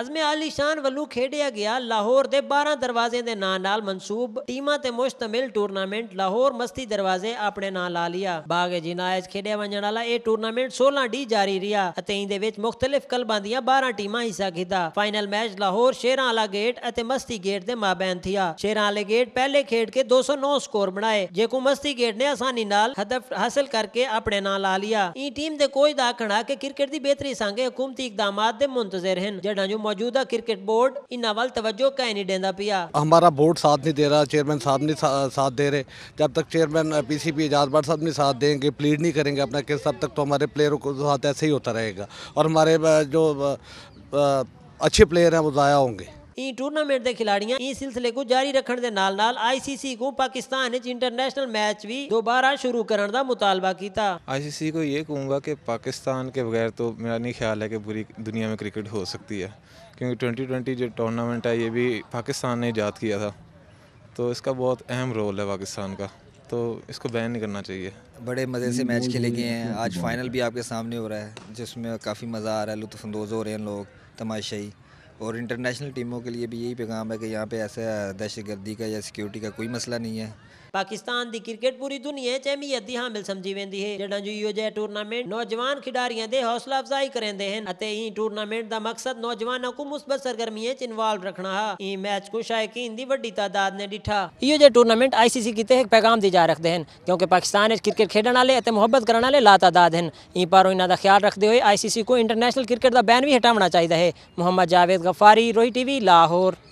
ਅਜ਼ਮ ਸ਼ਾਨ ਵੱਲੋਂ ਖੇਡਿਆ ਗਿਆ ਲਾਹੌਰ ਦੇ 12 ਦਰਵਾਜ਼ੇ ਦੇ ਨਾਂ ਨਾਲ ਮਨਸੂਬ ਟੀਮਾਂ ਤੇ ਮੁਸ਼ਤਮਿਲ ਟੂਰਨਾਮੈਂਟ ਲਾਹੌਰ ਮਸਤੀ ਦਰਵਾਜ਼ੇ ਆਪਣੇ ਨਾਂ ਲਾ ਲਿਆ ਬਾਗ ਜਿਨਾਇਜ ਖੇਡਿਆ ਵੰਜਣ ਵਾਲਾ ਇਹ ਟੂਰਨਾਮੈਂਟ 16 ਡੀ ਜਾਰੀ ਰਿਹਾ ਅਤੇ ਇਹਦੇ ਵਿੱਚ ਮੁxtਲਿਫ ਕਲਬਾਂ ਦੀਆਂ 12 ਟੀਮਾਂ ਹਿੱਸਾ ਕੀਤਾ ਫਾਈਨਲ ਮੈਚ ਲਾਹੌਰ ਸ਼ੇਰਾਂ ਵਾਲਾ ਗੇਟ ਅਤੇ ਮਸਤੀ ਗੇਟ ਦੇ ਮਾਬੈਨ ਥਿਆ ਸ਼ੇਰਾਂ ਵਾਲੇ ਗੇਟ ਪਹਿਲੇ ਖੇਡ ਕੇ 209 ਸਕੋਰ ਬਣਾਏ ਜੇ ਕੋ ਮਸਤੀ ਗੇਟ ਨੇ ਆਸਾਨੀ ਨਾਲ ਹਦਫ ਹਾਸਲ ਕਰਕੇ ਆਪਣੇ ਨਾਂ ਲਾ ਲਿਆ ਇਹ ਟੀਮ ਦੇ ਕੋਚ ਦਾ ਕਿ ਕ੍ਰਿਕਟ ਦੀ ਬਿਹਤਰੀ ਸੰਗੇ ਹਕੂਮਤੀ ਇਕਦਾਮਾਂ ਦੇ ਮੁੰਤਜ਼ਰ ਹਨ ਜਿਹੜਾ ਜੋ मौजूदा क्रिकेट बोर्ड इन अवल तवज्जो कह नहीं देंदा पिया हमारा बोर्ड साथ नहीं दे रहा चेयरमैन साहब नहीं सा, साथ दे रहे जब तक चेयरमैन पीसीपी एजाज भट्ट साहब नहीं साथ देंगे प्लीड नहीं करेंगे अपना केस तब तक तो हमारे प्लेयरों को साथ ऐसे ही होता रहेगा और हमारे जो अच्छे प्लेयर हैं वो ज़ाया होंगे ई टूर्नामेंट के खिलाड़ियां इस सिलसिले को जारी रखने के नाल सी आईसीसी को पाकिस्तान इंटरनेशनल मैच भी दोबारा शुरू करने का मुतालबा किया आईसीसी को ये कहूँगा कि पाकिस्तान के बगैर तो मेरा नहीं ख्याल है कि पूरी दुनिया में क्रिकेट हो सकती है क्योंकि ट्वेंटी ट्वेंटी जो टूर्नामेंट है ये भी पाकिस्तान ने ईजाद किया था तो इसका बहुत अहम रोल है पाकिस्तान का तो इसको बैन नहीं करना चाहिए बड़े मज़े से मैच खेले गए हैं आज फाइनल भी आपके सामने हो रहा है जिसमें काफ़ी मज़ा आ रहा है लुत्फानंदोज़ हो रहे हैं लोग तमाशाई और इंटरनेशनल टीमों के लिए भी यही पैगाम है कि यहाँ पे ऐसा दहशतगर्दी का या सिक्योरिटी का कोई मसला नहीं है पाकिस्तान की क्रिकेट पूरी दुनिया च अहमियत की हामिल समझी वेंदी है जडा जो इहो जै नौजवान खिडारियां दे हौसला अफजाई करेंदे हन अते ई टूर्नामेंट मकसद नौजवानों को मुस्बत सरगर्मियां इन्वॉल्व रखना हा ई मैच को शायकीन दी वड्डी तादाद ने डिठा इहो जै टूर्नामेंट सी कीते एक पैगाम दी जा रखते हैं क्योंकि पाकिस्तान च क्रिकेट खेडण वाले अते मोहब्बत करण वाले ला तादाद हन ई पारो इना दा ख्याल रखदे होए सी को इंटरनेशनल क्रिकेट का बैन भी हटाना चाहिए है मोहम्मद जावेद गफारी रोही टीवी लाहौर